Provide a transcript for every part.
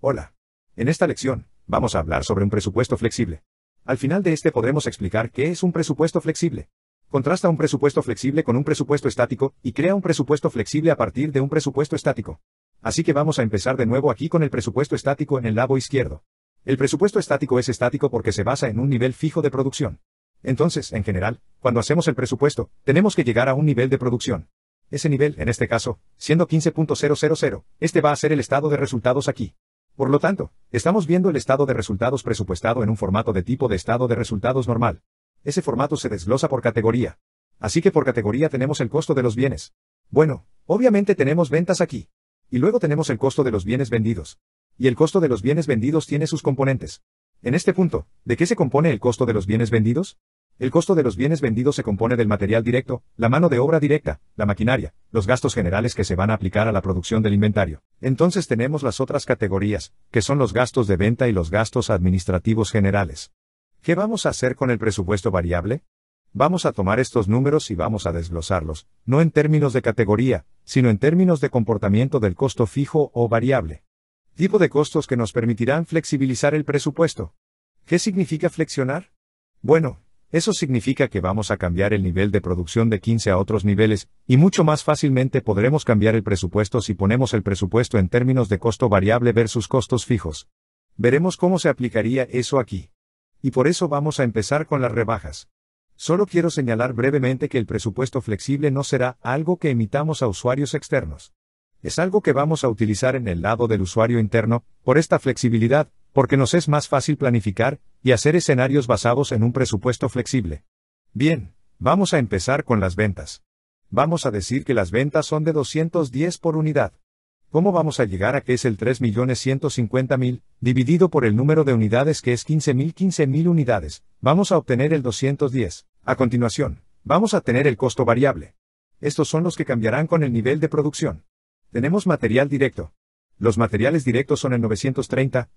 Hola. En esta lección, vamos a hablar sobre un presupuesto flexible. Al final de este podremos explicar qué es un presupuesto flexible. Contrasta un presupuesto flexible con un presupuesto estático y crea un presupuesto flexible a partir de un presupuesto estático. Así que vamos a empezar de nuevo aquí con el presupuesto estático en el lado izquierdo. El presupuesto estático es estático porque se basa en un nivel fijo de producción. Entonces, en general, cuando hacemos el presupuesto, tenemos que llegar a un nivel de producción. Ese nivel, en este caso, siendo 15.000, este va a ser el estado de resultados aquí. Por lo tanto, estamos viendo el estado de resultados presupuestado en un formato de tipo de estado de resultados normal. Ese formato se desglosa por categoría. Así que por categoría tenemos el costo de los bienes. Bueno, obviamente tenemos ventas aquí. Y luego tenemos el costo de los bienes vendidos. Y el costo de los bienes vendidos tiene sus componentes. En este punto, ¿de qué se compone el costo de los bienes vendidos? El costo de los bienes vendidos se compone del material directo, la mano de obra directa, la maquinaria, los gastos generales que se van a aplicar a la producción del inventario. Entonces tenemos las otras categorías, que son los gastos de venta y los gastos administrativos generales. ¿Qué vamos a hacer con el presupuesto variable? Vamos a tomar estos números y vamos a desglosarlos, no en términos de categoría, sino en términos de comportamiento del costo fijo o variable. Tipo de costos que nos permitirán flexibilizar el presupuesto. ¿Qué significa flexionar? Bueno, eso significa que vamos a cambiar el nivel de producción de 15 a otros niveles, y mucho más fácilmente podremos cambiar el presupuesto si ponemos el presupuesto en términos de costo variable versus costos fijos. Veremos cómo se aplicaría eso aquí. Y por eso vamos a empezar con las rebajas. Solo quiero señalar brevemente que el presupuesto flexible no será algo que emitamos a usuarios externos. Es algo que vamos a utilizar en el lado del usuario interno, por esta flexibilidad, porque nos es más fácil planificar, y hacer escenarios basados en un presupuesto flexible. Bien, vamos a empezar con las ventas. Vamos a decir que las ventas son de 210 por unidad. ¿Cómo vamos a llegar a que es el 3.150.000, dividido por el número de unidades que es 15.000, 15.000 unidades? Vamos a obtener el 210. A continuación, vamos a tener el costo variable. Estos son los que cambiarán con el nivel de producción. Tenemos material directo, los materiales directos son el 930,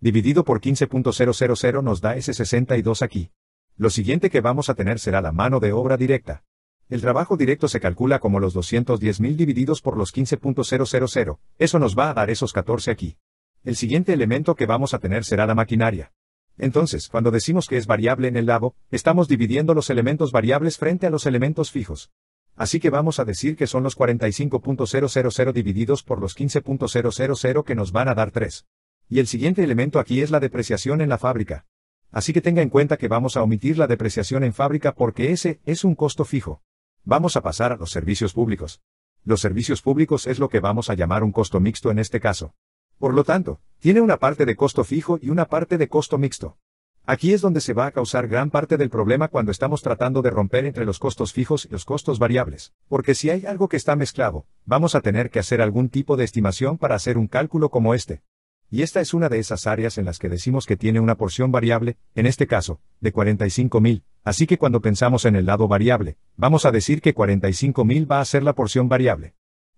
dividido por 15.000 nos da ese 62 aquí. Lo siguiente que vamos a tener será la mano de obra directa. El trabajo directo se calcula como los 210.000 divididos por los 15.000, eso nos va a dar esos 14 aquí. El siguiente elemento que vamos a tener será la maquinaria. Entonces, cuando decimos que es variable en el labo, estamos dividiendo los elementos variables frente a los elementos fijos. Así que vamos a decir que son los 45.000 divididos por los 15.000 que nos van a dar 3. Y el siguiente elemento aquí es la depreciación en la fábrica. Así que tenga en cuenta que vamos a omitir la depreciación en fábrica porque ese es un costo fijo. Vamos a pasar a los servicios públicos. Los servicios públicos es lo que vamos a llamar un costo mixto en este caso. Por lo tanto, tiene una parte de costo fijo y una parte de costo mixto. Aquí es donde se va a causar gran parte del problema cuando estamos tratando de romper entre los costos fijos y los costos variables, porque si hay algo que está mezclado, vamos a tener que hacer algún tipo de estimación para hacer un cálculo como este. Y esta es una de esas áreas en las que decimos que tiene una porción variable, en este caso, de 45.000, así que cuando pensamos en el lado variable, vamos a decir que 45.000 va a ser la porción variable.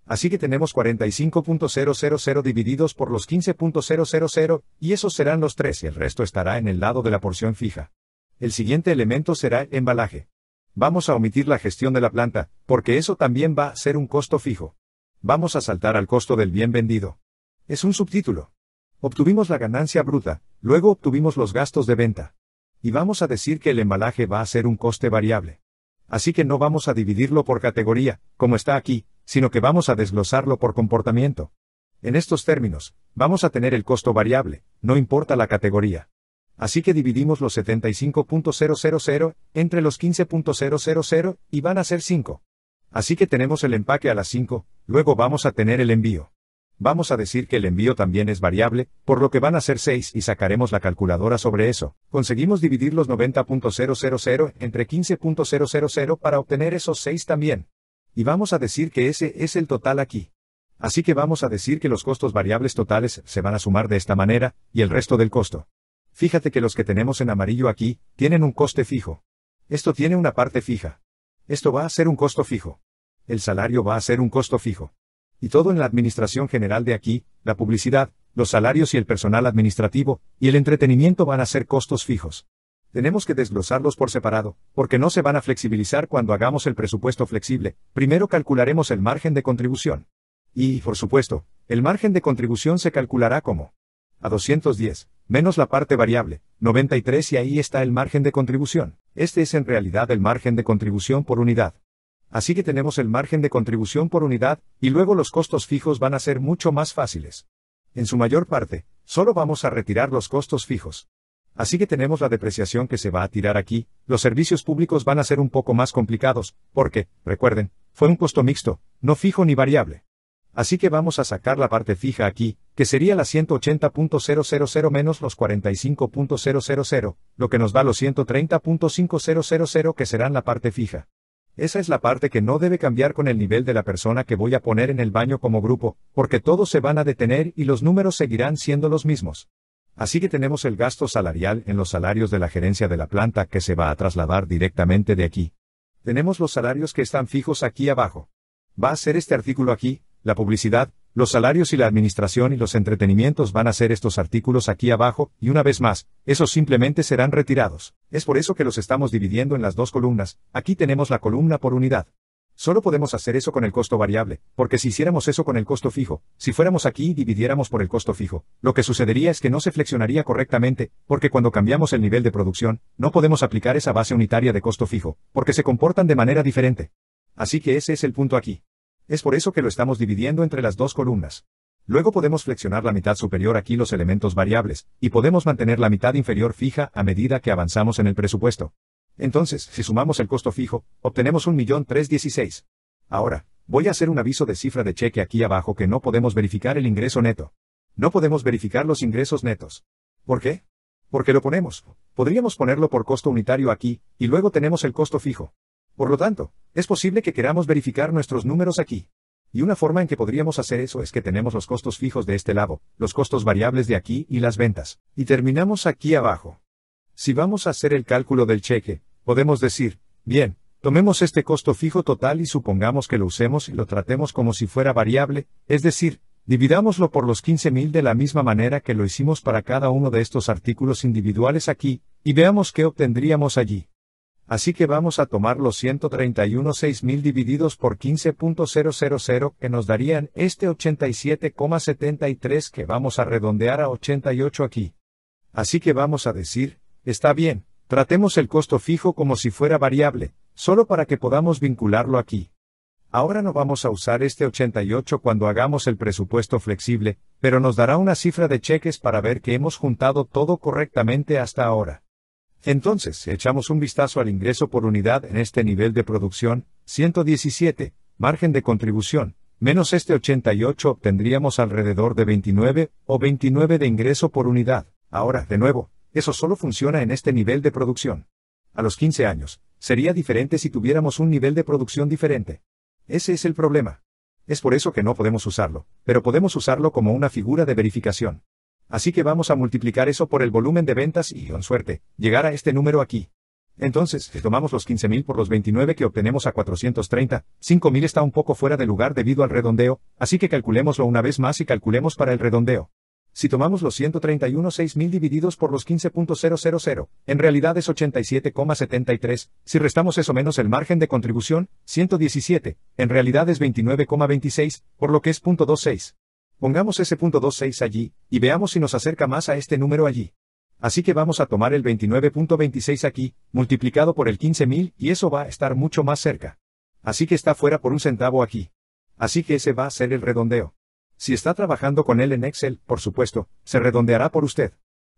Así que tenemos 45.000 divididos por los 15.000, y esos serán los tres y el resto estará en el lado de la porción fija. El siguiente elemento será el embalaje. Vamos a omitir la gestión de la planta, porque eso también va a ser un costo fijo. Vamos a saltar al costo del bien vendido. Es un subtítulo. Obtuvimos la ganancia bruta, luego obtuvimos los gastos de venta. Y vamos a decir que el embalaje va a ser un coste variable. Así que no vamos a dividirlo por categoría, como está aquí, sino que vamos a desglosarlo por comportamiento. En estos términos, vamos a tener el costo variable, no importa la categoría. Así que dividimos los 75.000 entre los 15.000 y van a ser 5. Así que tenemos el empaque a las 5, luego vamos a tener el envío. Vamos a decir que el envío también es variable, por lo que van a ser 6 y sacaremos la calculadora sobre eso. Conseguimos dividir los 90.000 entre 15.000 para obtener esos 6 también. Y vamos a decir que ese es el total aquí. Así que vamos a decir que los costos variables totales se van a sumar de esta manera, y el resto del costo. Fíjate que los que tenemos en amarillo aquí, tienen un coste fijo. Esto tiene una parte fija. Esto va a ser un costo fijo. El salario va a ser un costo fijo. Y todo en la administración general de aquí, la publicidad, los salarios y el personal administrativo, y el entretenimiento van a ser costos fijos tenemos que desglosarlos por separado, porque no se van a flexibilizar cuando hagamos el presupuesto flexible. Primero calcularemos el margen de contribución. Y, por supuesto, el margen de contribución se calculará como a 210, menos la parte variable, 93 y ahí está el margen de contribución. Este es en realidad el margen de contribución por unidad. Así que tenemos el margen de contribución por unidad, y luego los costos fijos van a ser mucho más fáciles. En su mayor parte, solo vamos a retirar los costos fijos. Así que tenemos la depreciación que se va a tirar aquí, los servicios públicos van a ser un poco más complicados, porque, recuerden, fue un costo mixto, no fijo ni variable. Así que vamos a sacar la parte fija aquí, que sería la 180.000 menos los 45.000, lo que nos da los 130.5000 que serán la parte fija. Esa es la parte que no debe cambiar con el nivel de la persona que voy a poner en el baño como grupo, porque todos se van a detener y los números seguirán siendo los mismos. Así que tenemos el gasto salarial en los salarios de la gerencia de la planta que se va a trasladar directamente de aquí. Tenemos los salarios que están fijos aquí abajo. Va a ser este artículo aquí, la publicidad, los salarios y la administración y los entretenimientos van a ser estos artículos aquí abajo, y una vez más, esos simplemente serán retirados. Es por eso que los estamos dividiendo en las dos columnas, aquí tenemos la columna por unidad. Solo podemos hacer eso con el costo variable, porque si hiciéramos eso con el costo fijo, si fuéramos aquí y dividiéramos por el costo fijo, lo que sucedería es que no se flexionaría correctamente, porque cuando cambiamos el nivel de producción, no podemos aplicar esa base unitaria de costo fijo, porque se comportan de manera diferente. Así que ese es el punto aquí. Es por eso que lo estamos dividiendo entre las dos columnas. Luego podemos flexionar la mitad superior aquí los elementos variables, y podemos mantener la mitad inferior fija a medida que avanzamos en el presupuesto. Entonces, si sumamos el costo fijo, obtenemos 1.316. Ahora, voy a hacer un aviso de cifra de cheque aquí abajo que no podemos verificar el ingreso neto. No podemos verificar los ingresos netos. ¿Por qué? Porque lo ponemos. Podríamos ponerlo por costo unitario aquí, y luego tenemos el costo fijo. Por lo tanto, es posible que queramos verificar nuestros números aquí. Y una forma en que podríamos hacer eso es que tenemos los costos fijos de este lado, los costos variables de aquí y las ventas. Y terminamos aquí abajo. Si vamos a hacer el cálculo del cheque, podemos decir, bien, tomemos este costo fijo total y supongamos que lo usemos y lo tratemos como si fuera variable, es decir, dividámoslo por los 15.000 de la misma manera que lo hicimos para cada uno de estos artículos individuales aquí, y veamos qué obtendríamos allí. Así que vamos a tomar los 131.6.000 divididos por 15.000 que nos darían este 87,73 que vamos a redondear a 88 aquí. Así que vamos a decir, Está bien, tratemos el costo fijo como si fuera variable, solo para que podamos vincularlo aquí. Ahora no vamos a usar este 88 cuando hagamos el presupuesto flexible, pero nos dará una cifra de cheques para ver que hemos juntado todo correctamente hasta ahora. Entonces, echamos un vistazo al ingreso por unidad en este nivel de producción, 117, margen de contribución, menos este 88 obtendríamos alrededor de 29 o 29 de ingreso por unidad. Ahora, de nuevo, eso solo funciona en este nivel de producción. A los 15 años, sería diferente si tuviéramos un nivel de producción diferente. Ese es el problema. Es por eso que no podemos usarlo, pero podemos usarlo como una figura de verificación. Así que vamos a multiplicar eso por el volumen de ventas y, con suerte, llegar a este número aquí. Entonces, si tomamos los 15.000 por los 29 que obtenemos a 430, 5.000 está un poco fuera de lugar debido al redondeo, así que calculémoslo una vez más y calculemos para el redondeo. Si tomamos los 131.6.000 divididos por los 15.000, en realidad es 87,73, si restamos eso menos el margen de contribución, 117, en realidad es 29,26, por lo que es .26. Pongamos ese .26 allí, y veamos si nos acerca más a este número allí. Así que vamos a tomar el 29.26 aquí, multiplicado por el 15.000, y eso va a estar mucho más cerca. Así que está fuera por un centavo aquí. Así que ese va a ser el redondeo. Si está trabajando con él en Excel, por supuesto, se redondeará por usted.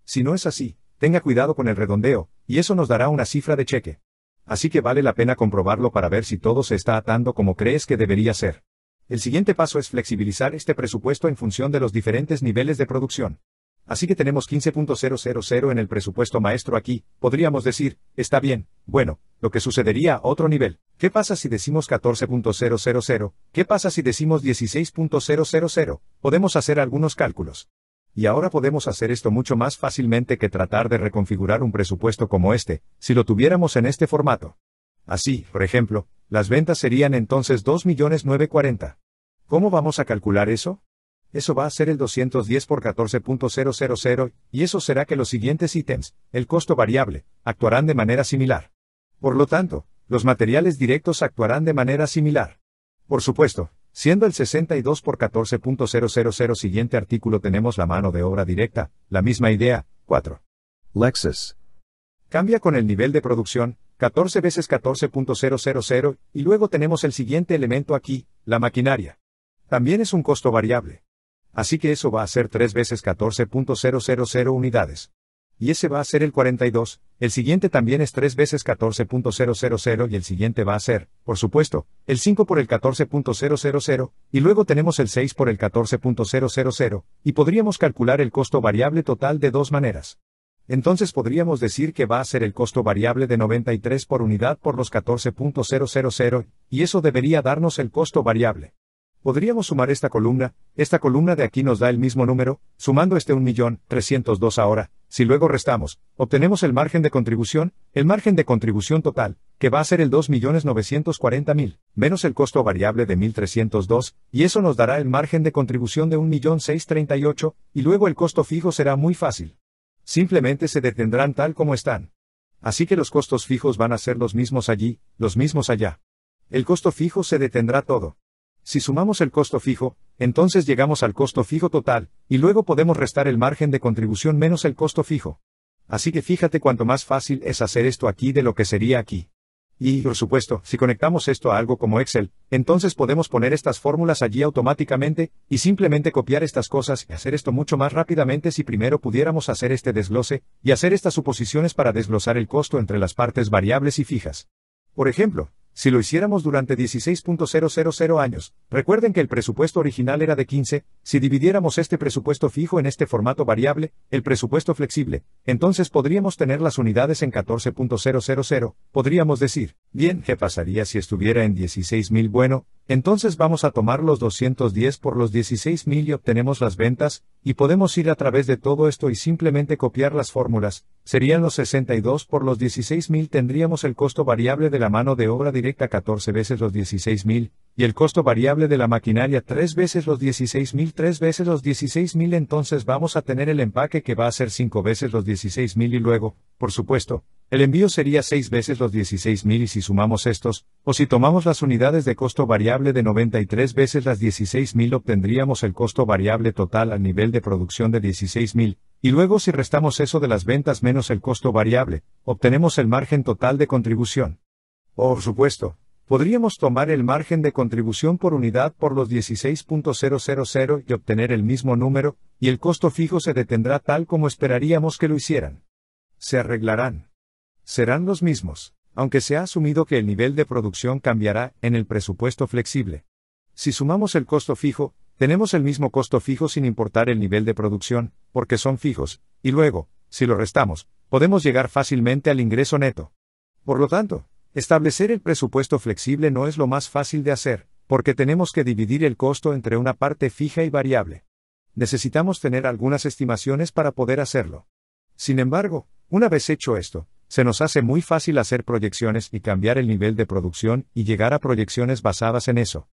Si no es así, tenga cuidado con el redondeo, y eso nos dará una cifra de cheque. Así que vale la pena comprobarlo para ver si todo se está atando como crees que debería ser. El siguiente paso es flexibilizar este presupuesto en función de los diferentes niveles de producción. Así que tenemos 15.000 en el presupuesto maestro aquí, podríamos decir, está bien, bueno, lo que sucedería a otro nivel. ¿Qué pasa si decimos 14.000? ¿Qué pasa si decimos 16.000? Podemos hacer algunos cálculos. Y ahora podemos hacer esto mucho más fácilmente que tratar de reconfigurar un presupuesto como este, si lo tuviéramos en este formato. Así, por ejemplo, las ventas serían entonces 2.940. ¿Cómo vamos a calcular eso? eso va a ser el 210 por 14.000, y eso será que los siguientes ítems, el costo variable, actuarán de manera similar. Por lo tanto, los materiales directos actuarán de manera similar. Por supuesto, siendo el 62 por 14.000 siguiente artículo tenemos la mano de obra directa, la misma idea, 4. Lexus. Cambia con el nivel de producción, 14 veces 14.000, y luego tenemos el siguiente elemento aquí, la maquinaria. También es un costo variable. Así que eso va a ser 3 veces 14.000 unidades. Y ese va a ser el 42, el siguiente también es 3 veces 14.000 y el siguiente va a ser, por supuesto, el 5 por el 14.000, y luego tenemos el 6 por el 14.000, y podríamos calcular el costo variable total de dos maneras. Entonces podríamos decir que va a ser el costo variable de 93 por unidad por los 14.000, y eso debería darnos el costo variable. Podríamos sumar esta columna, esta columna de aquí nos da el mismo número, sumando este 1.302.000 ahora, si luego restamos, obtenemos el margen de contribución, el margen de contribución total, que va a ser el 2.940.000, menos el costo variable de 1.302, y eso nos dará el margen de contribución de 1.638.000, y luego el costo fijo será muy fácil. Simplemente se detendrán tal como están. Así que los costos fijos van a ser los mismos allí, los mismos allá. El costo fijo se detendrá todo. Si sumamos el costo fijo, entonces llegamos al costo fijo total, y luego podemos restar el margen de contribución menos el costo fijo. Así que fíjate cuánto más fácil es hacer esto aquí de lo que sería aquí. Y, por supuesto, si conectamos esto a algo como Excel, entonces podemos poner estas fórmulas allí automáticamente, y simplemente copiar estas cosas y hacer esto mucho más rápidamente si primero pudiéramos hacer este desglose, y hacer estas suposiciones para desglosar el costo entre las partes variables y fijas. Por ejemplo, si lo hiciéramos durante 16.000 años, recuerden que el presupuesto original era de 15, si dividiéramos este presupuesto fijo en este formato variable, el presupuesto flexible, entonces podríamos tener las unidades en 14.000, podríamos decir, Bien, ¿qué pasaría si estuviera en 16.000? Bueno, entonces vamos a tomar los 210 por los 16.000 y obtenemos las ventas, y podemos ir a través de todo esto y simplemente copiar las fórmulas, serían los 62 por los 16.000 tendríamos el costo variable de la mano de obra directa 14 veces los 16.000, y el costo variable de la maquinaria tres veces los 16.000, tres veces los 16.000, entonces vamos a tener el empaque que va a ser cinco veces los 16.000 y luego, por supuesto, el envío sería seis veces los 16.000 y si sumamos estos, o si tomamos las unidades de costo variable de 93 veces las 16.000 obtendríamos el costo variable total al nivel de producción de 16.000, y luego si restamos eso de las ventas menos el costo variable, obtenemos el margen total de contribución. Por supuesto, podríamos tomar el margen de contribución por unidad por los 16.000 y obtener el mismo número, y el costo fijo se detendrá tal como esperaríamos que lo hicieran. Se arreglarán. Serán los mismos, aunque se ha asumido que el nivel de producción cambiará en el presupuesto flexible. Si sumamos el costo fijo, tenemos el mismo costo fijo sin importar el nivel de producción, porque son fijos, y luego, si lo restamos, podemos llegar fácilmente al ingreso neto. Por lo tanto, Establecer el presupuesto flexible no es lo más fácil de hacer, porque tenemos que dividir el costo entre una parte fija y variable. Necesitamos tener algunas estimaciones para poder hacerlo. Sin embargo, una vez hecho esto, se nos hace muy fácil hacer proyecciones y cambiar el nivel de producción y llegar a proyecciones basadas en eso.